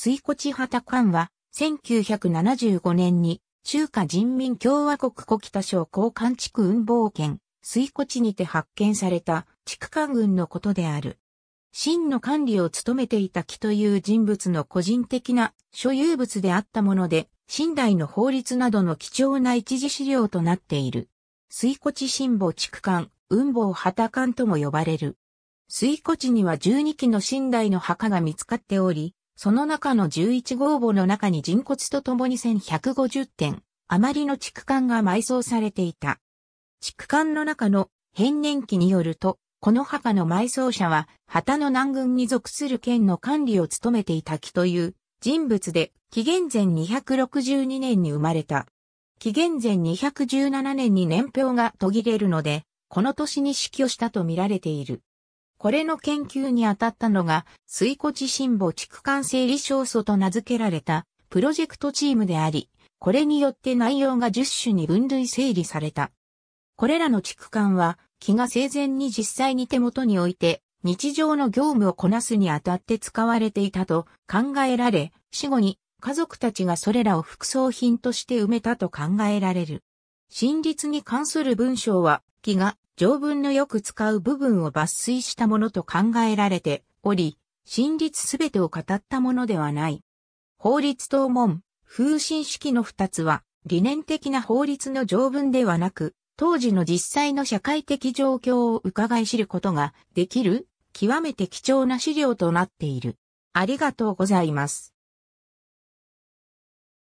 水古地畑館は、1975年に、中華人民共和国古北省高官地区運防圏、水古地にて発見された、地区官軍のことである。真の管理を務めていた木という人物の個人的な所有物であったもので、新代の法律などの貴重な一時資料となっている。水古地新母地区官、運防旗館とも呼ばれる。水古地には12基の新代の墓が見つかっており、その中の11号墓の中に人骨と共に1150点、余りの畜間が埋葬されていた。畜間の中の変年期によると、この墓の埋葬者は、旗の南軍に属する県の管理を務めていた木という人物で、紀元前262年に生まれた。紀元前217年に年表が途切れるので、この年に死去したと見られている。これの研究に当たったのが、水庫地震母畜間整理小組と名付けられたプロジェクトチームであり、これによって内容が10種に分類整理された。これらの畜間は、木が生前に実際に手元に置いて、日常の業務をこなすにあたって使われていたと考えられ、死後に家族たちがそれらを副葬品として埋めたと考えられる。真実に関する文章は、木が条文のよく使う部分を抜粋したものと考えられており、真実すべてを語ったものではない。法律等門、風信式の二つは、理念的な法律の条文ではなく、当時の実際の社会的状況を伺い知ることができる、極めて貴重な資料となっている。ありがとうございます。